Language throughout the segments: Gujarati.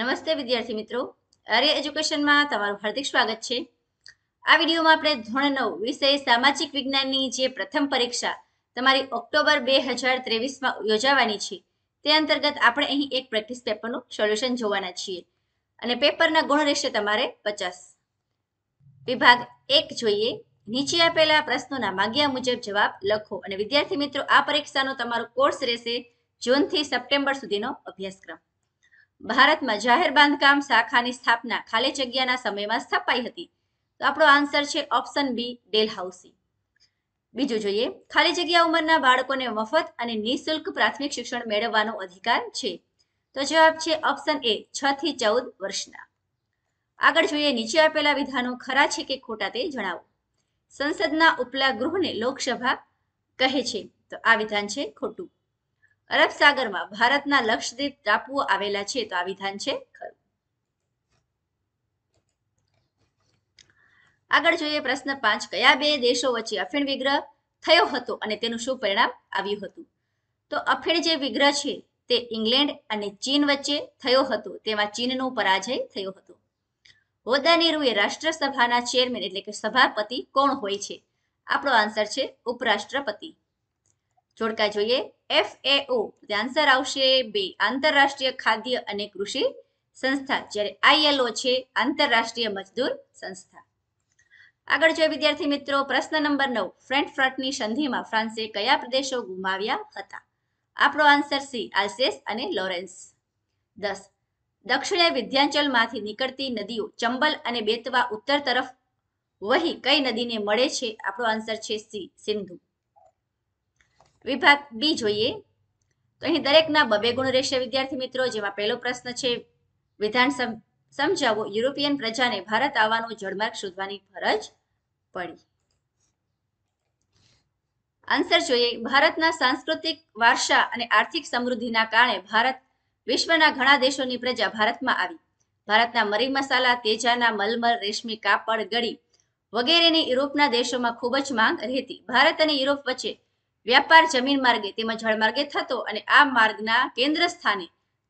નમસ્તે વિદ્યાર્થી મિત્રો આર્ય એજ્યુકેશનમાં તમારું હાર્દિક સ્વાગત છે આ વિડીયોમાં આપણે ધોરણ નવ વિષય સામાજિક વિજ્ઞાનની જે પ્રથમ પરીક્ષા તમારી ઓક્ટોબર બે હજાર ત્રેવીસમાં યોજાવાની છે તે અંતર્ગત આપણે અહીં એક પ્રેક્ટિસ પેપરનું સોલ્યુશન જોવાના છીએ અને પેપરના ગુણ રહેશે તમારે પચાસ વિભાગ એક જોઈએ નીચે આપેલા પ્રશ્નોના માગ્યા મુજબ જવાબ લખો અને વિદ્યાર્થી મિત્રો આ પરીક્ષાનો તમારો કોર્સ રહેશે જૂનથી સપ્ટેમ્બર સુધીનો અભ્યાસક્રમ ભારતમાં જાહેર બાંધકામ શાખાની સ્થાપના ખાલી જગ્યાના સમયમાં સ્થપાઈ હતી તો આપણો આન્સર છે ઓપ્શન બી ડેલહાઉસી બીજું જોઈએ ખાલી જગ્યા ઉંમરના બાળકોને મફત અને નિઃશુલ્ક પ્રાથમિક શિક્ષણ મેળવવાનો અધિકાર છે તો જવાબ છે ઓપ્શન એ છ થી ચૌદ વર્ષના આગળ જોઈએ નીચે આપેલા વિધાનો ખરા છે કે ખોટા તે જણાવો સંસદના ઉપલા ગૃહને લોકસભા કહે છે તો આ વિધાન છે ખોટું અરબ સાગરમાં ભારતના લક્ષદ્વીપ ટાપુઓ આવેલા છે તો આ વિધાન છે ખરું આગળ જોઈએ પ્રશ્ન પાંચ કયા બે દેશો વચ્ચે અફીણ વિગ્રહ થયો હતો અને તેનું શું પરિણામ આવ્યું હતું તો અફીણ જે વિગ્રહ છે તે ઇંગ્લેન્ડ અને ચીન વચ્ચે થયો હતો તેમાં ચીનનો પરાજય થયો હતો હોદ્દાનીરુએ રાષ્ટ્રસભાના ચેરમેન એટલે કે સભાપતિ કોણ હોય છે આપણો આન્સર છે ઉપરાષ્ટ્રપતિ જોડકા જોઈએ એફ એફએઓ આન્સર આવશે બે આંતરરાષ્ટ્રીય ખાદ્ય અને કૃષિ સંસ્થા જ્યારે આઈએલઓ છે આંતરરાષ્ટ્રીય મજદૂર સંસ્થા આગળ જોઈએ વિદ્યાર્થી મિત્રો પ્રશ્ન નંબર નવ ફ્રેન્કફર્ટની સંધિમાં ફ્રાન્સે કયા પ્રદેશો ગુમાવ્યા હતા આપણો આન્સર સી આલ્સેસ અને લોરેન્સ દસ દક્ષિણે વિધ્યાંચલમાંથી નીકળતી નદીઓ ચંબલ અને બેતવા ઉત્તર તરફ વહી કઈ નદીને મળે છે આપણો આન્સર છે સી સિંધુ વિભાગ બી જોઈએ તો અહીં દરેકના બબે ગુણ રહેશે વિદ્યાર્થી મિત્રો જેમાં પહેલો પ્રશ્ન છે વિધાન સમજાવો યુરોપિયન પ્રજાને ભારત આવવાનો જળમાર્ગ શોધવાની ફરજ પડી આન્સર જોઈએ ભારતના સાંસ્કૃતિક વારસા અને આર્થિક સમૃદ્ધિના કારણે ભારત વિશ્વના ઘણા દેશોની પ્રજા ભારતમાં આવી ભારતના મરી મસાલા તેજાના મલમલ રેશમી કાપડ ગળી વગેરેની યુરોપના દેશોમાં ખૂબ જ માંગ રહેતી ભારત અને યુરોપ વચ્ચે વ્યાપાર જમીન માર્ગે તેમજ જળમાર્ગે થતો અને આ માર્ગના કેન્દ્ર સ્થાને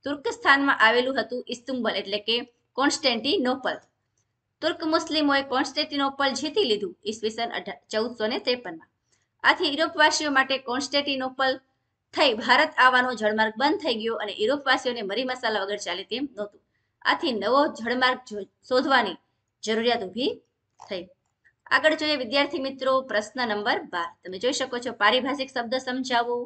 તુર્કસ્થાનમાં આવેલું હતું ઇસ્તુંબલ એટલે કે કોન્સ્ટેન્ટિનોપલ તુર્ક મુસ્લિમોએ કોન્સ્ટેન્ટિનોપલ જીતી લીધું ઈસવીસન ચૌદસો ને ત્રેપનમાં આથી યુરોપવાસીઓ માટે કોન્સ્ટેન્ટિનોપલ થઈ ભારત આવવાનો જળમાર્ગ બંધ થઈ ગયો અને યુરોપવાસીઓને મરી મસાલા વગર ચાલે તેમ નહોતું આથી નવો જળમાર્ગ શોધવાની જરૂરિયાત ઊભી થઈ આગળ જોઈએ વિદ્યાર્થી મિત્રો પ્રશ્ન નંબર બાર તમે જોઈ શકો છો પારિભાષિક શબ્દ સમજાવો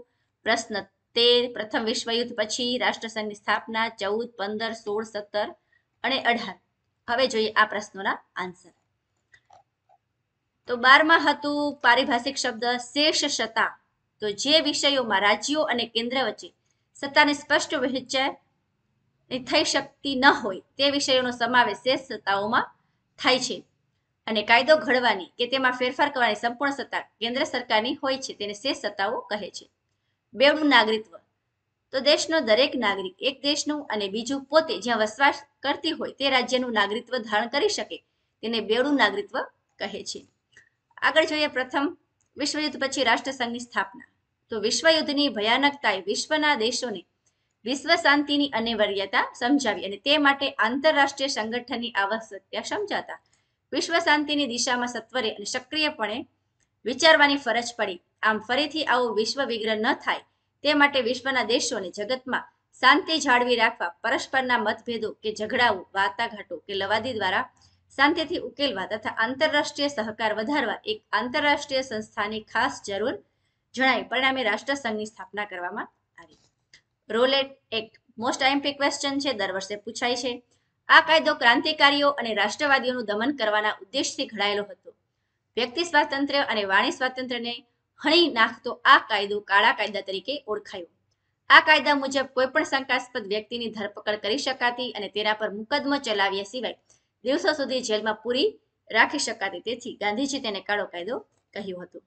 પ્રશ્ન તેર પ્રથમ વિશ્વયુદ્ધ પછી રાષ્ટ્રસંઘની સ્થાપના ચૌદ પંદર સોળ સત્તર અને અઢાર હવે જોઈએ આ પ્રશ્નોના આન્સર તો બારમાં હતું પારિભાષિક શબ્દ શેષ સત્તા તો જે વિષયોમાં રાજ્યો અને કેન્દ્ર વચ્ચે સત્તાની સ્પષ્ટ વહેંચાઈ થઈ શકતી ન હોય તે વિષયોનો સમાવેશ શેષ સત્તાઓમાં થાય છે અને કાયદો ઘડવાની કે તેમાં ફેરફાર કરવાની સંપૂર્ણ સત્તા કેન્દ્ર સરકારની હોય છે તેને શેષ સત્તાઓ કહે છે બેવનું નાગરિકત્વ તો દેશનો દરેક નાગરિક એક દેશનું અને બીજું પોતે જ્યાં વસવાટ કરતી હોય તે રાજ્યનું નાગરિકત્વ ધારણ કરી શકે તેને બેવડું નાગરિકત્વ કહે છે આગળ જોઈએ પ્રથમ વિશ્વયુદ્ધ પછી રાષ્ટ્રસંઘની સ્થાપના તો વિશ્વયુદ્ધની ભયાનકતાએ વિશ્વના દેશોને વિશ્વ શાંતિની અનિવાર્યતા સમજાવી અને તે માટે આંતરરાષ્ટ્રીય સંગઠનની આવશ્યકતા સમજાતા વિશ્વ શાંતિની દિશામાં સત્વરે અને સક્રિયપણે વિચારવાની ફરજ પડી આમ ફરીથી આવો વિશ્વ વિગ્રહ ન થાય તે માટે વિશ્વના દેશોને જગતમાં શાંતિ જાળવી રાખવા પરસ્પરના મતભેદો કે ઝઘડાઓ વાર્તાઘાટો કે લવાદી દ્વારા શાંતિથી ઉકેલવા તથા આંતરરાષ્ટ્રીય સહકાર વધારવા એક આંતરરાષ્ટ્રીય સંસ્થાની ખાસ જરૂર જણાય પરિણામે રાષ્ટ્રસંઘની સ્થાપના કરવામાં આવી રોલેટ એક મોસ્ટ આઈએમપી ક્વેશ્ચન છે દર વર્ષે પૂછાય છે આ કાયદો ક્રાંતિકારીઓ અને રાષ્ટ્રવાદીઓનું દમન કરવાના ઉદ્દેશથી ઘડાયેલો હતો વ્યક્તિ સ્વાતંત્ર્ય અને વાણી સ્વાતંત્ર્યને હણી નાખતો આ કાયદો કાળા કાયદા તરીકે ઓળખાયો આ કાયદા મુજબ કોઈ પણ શંકાસ્પદ વ્યક્તિની ધરપકડ કરી શકાતી અને તેના પર મુકદમો ચલાવ્યા સિવાય દિવસો સુધી જેલમાં પૂરી રાખી શકાતી તેથી ગાંધીજી તેને કાળો કાયદો કહ્યું હતું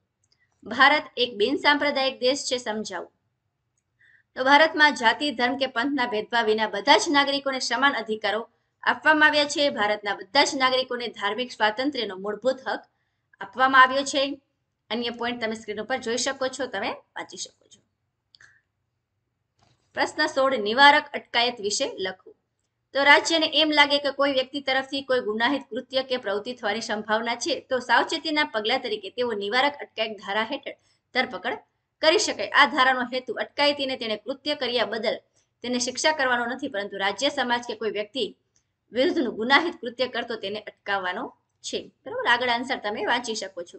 ભારત એક બિનસાંપ્રદાયિક દેશ છે સમજાવું તો ભારતમાં જાતિ ધર્મ કે પંથના ભેદભાવ વિના બધા જ નાગરિકોને સમાન અધિકારો આપવામાં આવ્યા છે ભારતના બધા જ નાગરિકોને ધાર્મિક સ્વાતંત્ર્યનો મૂળભૂત હક આપવામાં આવ્યો છે અન્ય પોઈન્ટ તમે સ્ક્રીન ઉપર જોઈ શકો છો તમે વાંચી શકો છો પ્રશ્ન સોળ નિવારક અટકાયત વિશે લખવું તો રાજ્યને એમ લાગે કે કોઈ વ્યક્તિ તરફથી કોઈ ગુનાહિત કૃત્ય કે પ્રવૃત્તિ થવાની સંભાવના છે તો સાવચેતીના પગલા તરીકે તેઓ નિવારક અટકાયત ધારા હેઠળ ધરપકડ કરી શકાય આ ધારાનો હેતુ અટકાયતીને તેણે કૃત્ય કર્યા બદલ તેને શિક્ષા કરવાનો નથી પરંતુ રાજ્ય સમાજ કે કોઈ વ્યક્તિ વિરુદ્ધનું ગુનાહિત કૃત્ય કરતો તેને અટકાવવાનો છે બરાબર આગળ આન્સર તમે વાંચી શકો છો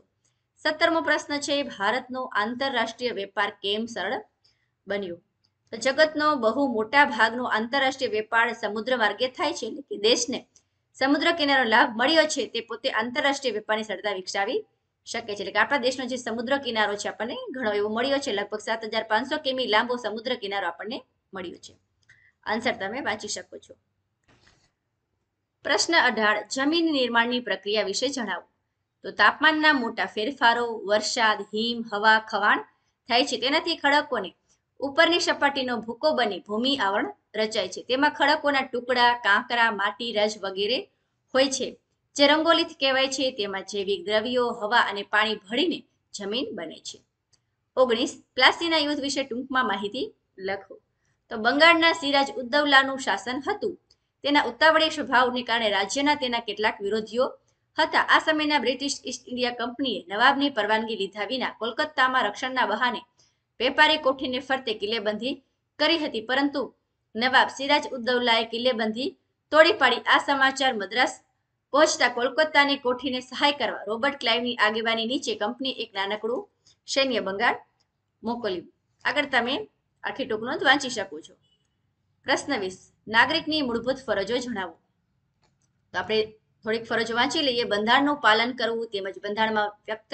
સત્તરમો પ્રશ્ન છે ભારતનો આંતરરાષ્ટ્રીય વેપાર કેમ સરળ બન્યો તો જગતનો બહુ મોટા ભાગનો આંતરરાષ્ટ્રીય વેપાર સમુદ્ર માર્ગે થાય છે એટલે કે દેશને સમુદ્ર કિનારો લાભ મળ્યો છે તે પોતે આંતરરાષ્ટ્રીય વેપારની સરળતા વિકસાવી શકે છે એટલે કે આપણા દેશનો જે સમુદ્ર કિનારો છે આપણને ઘણો એવો મળ્યો છે લગભગ સાત હજાર પાંચસો કિમી લાંબો સમુદ્ર કિનારો આપણને મળ્યો છે આન્સર તમે વાંચી શકો છો પ્રશ્ન અઢાર જમીન નિર્માણની પ્રક્રિયા વિશે જણાવો તો તાપમાનના મોટા ફેરફારો વરસાદ હિમ હવા ખવાણ થાય છે તેનાથી ખડકોને ઉપરની સપાટીનો ભૂકો બની ભૂમિ આવરણ રચાય છે તેમાં ખડકોના ટુકડા કાંકરા માટી રજ વગેરે હોય છે જે રંગોલીથ કહેવાય છે તેમાં જૈવિક દ્રવ્યો હવા અને પાણી ભળીને જમીન બને છે ઓગણીસ પ્લાસ્ટીના યુદ્ધ વિશે ટૂંકમાં માહિતી લખો તો બંગાળના સિરાજ ઉદ્દવલાનું શાસન હતું તેના ઉતાવળી સ્વભાવને કારણે રાજ્યના તેના કેટલાક વિરોધીઓ હતા આ સમયના બ્રિટિશ ઈસ્ટ ઇન્ડિયા કંપનીએ નવાબની પરવાનગી લીધા વિના કોલકાતામાં રક્ષણના બહાને વેપારી કોઠીને ફરતે કિલ્લેબંધી કરી હતી પરંતુ નવાબ સિરાજ ઉદ્દૌલાએ કિલ્લેબંધી તોડી પાડી આ સમાચાર મદ્રાસ પહોંચતા કોલકાતાની કોઠીને સહાય કરવા રોબર્ટ ક્લાઇવની આગેવાની નીચે કંપની એક નાનકડું સૈન્ય બંગાળ મોકલ્યું આગળ તમે આખી ટૂંકનો વાંચી શકો છો પ્રશ્ન વીસ નાગરિકની મૂળભૂત ફરજો જણાવો તો આપણે થોડીક ફરજો વાંચી લઈએ બંધારણનું પાલન કરવું તેમજ બંધારણમાં વ્યક્ત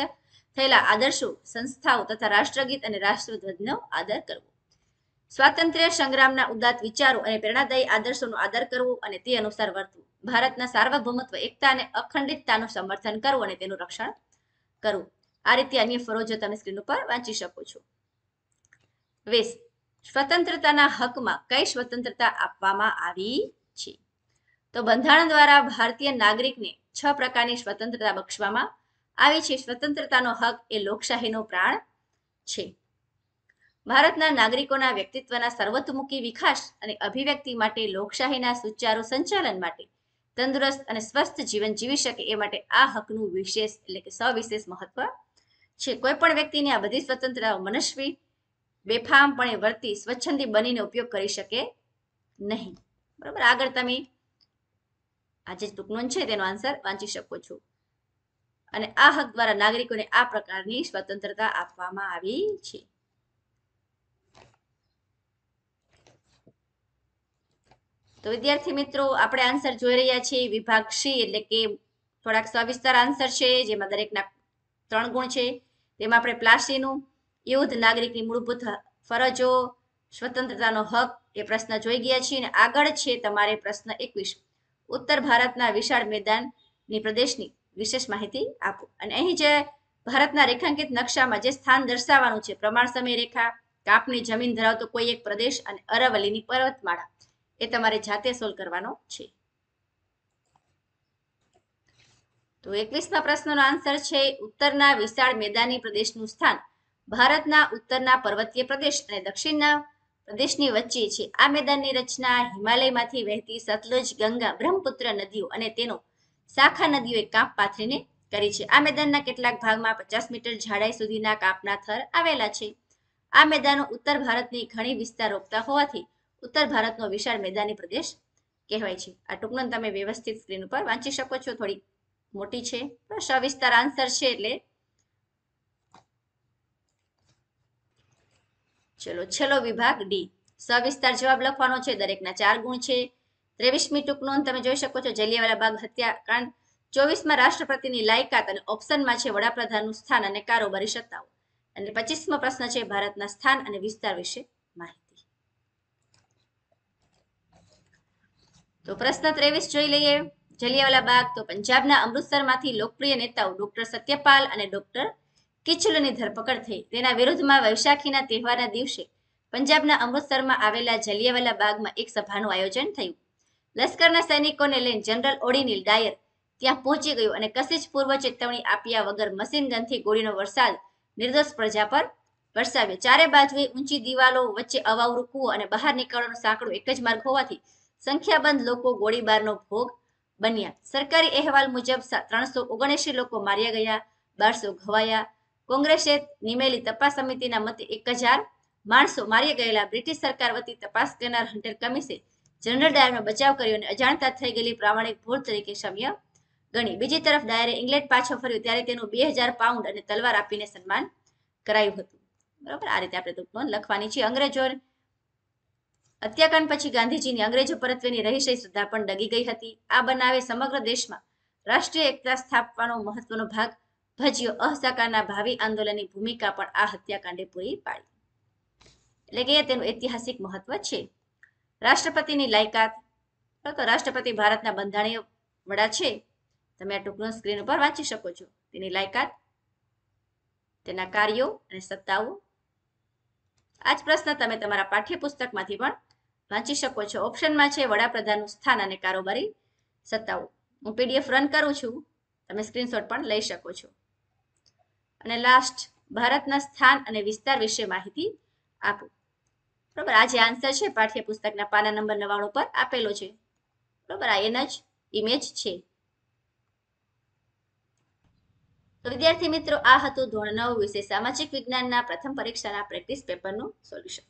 થયેલા આદર્શો સંસ્થાઓ તથા રાષ્ટ્રગીત અને રાષ્ટ્રધ્વજનો આદર કરવો સ્વાતંત્ર્ય સંગ્રામના ઉદાત વિચારો અને પ્રેરણાદાયી આદર્શોનો આદર કરવો અને તે અનુસાર વર્તવું ભારતના સાર્વભૌમત્વ એકતા અને અખંડિતતાનું સમર્થન કરવું અને તેનું રક્ષણ કરવું આ રીતે અન્ય ફરજો તમે સ્ક્રીન ઉપર વાંચી શકો છો વેસ્ટ સ્વતંત્રતાના હકમાં કઈ સ્વતંત્રતા આપવામાં આવી છે તો બંધારણ દ્વારા ભારતીય નાગરિકને છ પ્રકારની સ્વતંત્રતા બક્ષવામાં આવી છે સ્વતંત્રતાનો હક એ લોકશાહીનો પ્રાણ છે ભારતના નાગરિકોના વ્યક્તિત્વના સર્વતોમુખી વિકાસ અને અભિવ્યક્તિ માટે લોકશાહીના સુચારુ સંચાલન માટે તંદુરસ્ત અને સ્વસ્થ જીવન જીવી શકે એ માટે આ હકનું વિશેષ એટલે કે સવિશેષ મહત્વ છે કોઈ પણ વ્યક્તિને આ બધી સ્વતંત્રતાઓ મનસ્વી બેફામપણે વર્તી સ્વચ્છંદી બનીને ઉપયોગ કરી શકે નહીં બરાબર આગળ તમે આ જે ટૂંકનોન છે તેનો આન્સર વાંચી શકો છો અને આ હક દ્વારા નાગરિકોને આ પ્રકારની સ્વતંત્રતા આપવામાં આવી છે તો વિદ્યાર્થી મિત્રો આપણે આન્સર જોઈ રહ્યા છીએ વિભાગ સી એટલે કે થોડાક સવિસ્તાર આન્સર છે જેમાં દરેકના ત્રણ ગુણ છે તેમાં આપણે પ્લાસીનું યુદ્ધ નાગરિકની મૂળભૂત ફરજો સ્વતંત્રતાનો હક એ પ્રશ્ન જોઈ ગયા છીએ અને આગળ છે તમારે પ્રશ્ન એકવીસ ઉત્તર ભારતના વિશાળ મેદાનની પ્રદેશની વિશેષ માહિતી આપો અને અહીં જે ભારતના રેખાંકિત નકશામાં જે સ્થાન દર્શાવવાનું છે પ્રમાણ સમય રેખા કાપની જમીન ધરાવતો કોઈ એક પ્રદેશ અને અરવલ્લીની પર્વતમાળા એ તમારે જાતે સોલ્વ કરવાનો છે તો એકવીસમાં પ્રશ્નનો આન્સર છે ઉત્તરના વિશાળ મેદાની પ્રદેશનું સ્થાન ભારતના ઉત્તરના પર્વતીય પ્રદેશ અને દક્ષિણના પ્રદેશની વચ્ચે છે આ મેદાનની રચના હિમાલયમાંથી વહેતી સતલુજ ગંગા બ્રહ્મપુત્ર નદીઓ અને તેનો શાખા નદીઓએ કાંપ પાથરીને કરી છે આ મેદાનના કેટલાક ભાગમાં પચાસ મીટર જાડાઈ સુધીના કાંપના થર આવેલા છે આ મેદાનો ઉત્તર ભારતની ઘણી વિસ્તાર રોપતા હોવાથી ઉત્તર ભારતનો વિશાળ મેદાની પ્રદેશ કહેવાય છે આ ટૂંકનો તમે વ્યવસ્થિત સ્ક્રીન ઉપર વાંચી શકો છો થોડી મોટી છે સવિસ્તાર આન્સર છે એટલે ચલો છેલ્લો વિભાગ ડી સવિસ્તાર જવાબ લખવાનો છે દરેકના ચાર ગુણ છે ત્રેવીસમી ટૂંક નોંધ તમે જોઈ શકો છો જલિયાવાલા બાગ હત્યાકાંડ ચોવીસમાં રાષ્ટ્રપતિની લાયકાત અને ઓપ્શનમાં છે વડાપ્રધાનનું સ્થાન અને કારોબારી સત્તાઓ અને પચીસમો પ્રશ્ન છે ભારતના સ્થાન અને વિસ્તાર વિશે માહિતી તો પ્રશ્ન ત્રેવીસ જોઈ લઈએ જલિયાવાલા બાગ તો પંજાબના અમૃતસરમાંથી લોકપ્રિય નેતાઓ ડોક્ટર સત્યપાલ અને ડોક્ટર કિચુલની ધરપકડ થઈ તેના વિરુદ્ધમાં વૈશાખીના તહેવારના દિવસે પંજાબના અમૃતસરમાં આવેલા જલિયાવાલા બાગમાં એક સભાનું આયોજન થયું લશ્કરના સૈનિકોને લઈને જનરલ ઓડિનિલ ડાયર ત્યાં પહોંચી ગયો અને કશી જ પૂર્વ ચેતવણી આપ્યા વગર મશીન ગનથી ગોળીનો વરસાદ નિર્દોષ પ્રજા પર વરસાવ્યો ચારે બાજુએ ઊંચી દિવાલો વચ્ચે અવાવરું કૂવો અને બહાર નીકળવાનો સાંકડો એક જ માર્ગ હોવાથી સંખ્યાબંધ લોકો ગોળીબારનો ભોગ બન્યા સરકારી અહેવાલ મુજબ ત્રણસો ઓગણએંશી લોકો માર્યા ગયા બારસો ઘવાયા કોંગ્રેસે નિમેલી તપાસ સમિતિના મતે એક હજાર માણસો માર્યા ગયેલા બ્રિટિશ સરકાર વતી તપાસ કરનાર હન્ટર કમિશે જનરલ ડાયરનો બચાવ કર્યો અને અજાણતા થઈ ગયેલી પ્રામાણિક ભૂલ તરીકે ક્ષમ્ય ગણી બીજી તરફ ડાયરે ઇંગ્લેન્ડ પાછો ફર્યો ત્યારે તેનું બે હજાર પાઉન્ડ અને તલવાર આપીને સન્માન કરાયું હતું બરાબર આ રીતે આપણે ટૂંક લખવાની છે અંગ્રેજો હત્યાકાંડ પછી ગાંધીજીની અંગ્રેજો પરત્વેની રહીશય શ્રદ્ધા પણ ડગી ગઈ હતી આ બનાવે સમગ્ર દેશમાં રાષ્ટ્રીય એકતા સ્થાપવાનો મહત્વનો ભાગ ભજ્યો અસહકારના ભાવિ આંદોલનની ભૂમિકા પણ આ હત્યાકાંડે પૂરી પાડી એટલે કે તેનું ઐતિહાસિક મહત્વ છે રાષ્ટ્રપતિની લાયકાત રાષ્ટ્રપતિ ભારતના બંધારણીય વડા છે તમે આ ટૂંકનો સ્ક્રીન ઉપર વાંચી શકો છો તેની લાયકાત તેના કાર્યો અને સત્તાઓ આ જ પ્રશ્ન તમે તમારા પાઠ્યપુસ્તકમાંથી પણ વાંચી શકો છો ઓપ્શનમાં છે વડાપ્રધાનનું સ્થાન અને કારોબારી સત્તાઓ હું પીડીએફ રન કરું છું તમે સ્ક્રીનશોટ પણ લઈ શકો છો અને લાસ્ટ ભારતના સ્થાન અને વિસ્તાર વિશે માહિતી આપો બરોબર આ જે આન્સર છે પાઠ્યપુસ્તકના પાના નંબર નવ્વાણું પર આપેલો છે બરોબર આ એના જ ઇમેજ છે તો વિદ્યાર્થી મિત્રો આ હતું ધોરણ નવ વિશે સામાજિક વિજ્ઞાનના પ્રથમ પરીક્ષાના પ્રેક્ટિસ પેપરનું સોલ્યુશન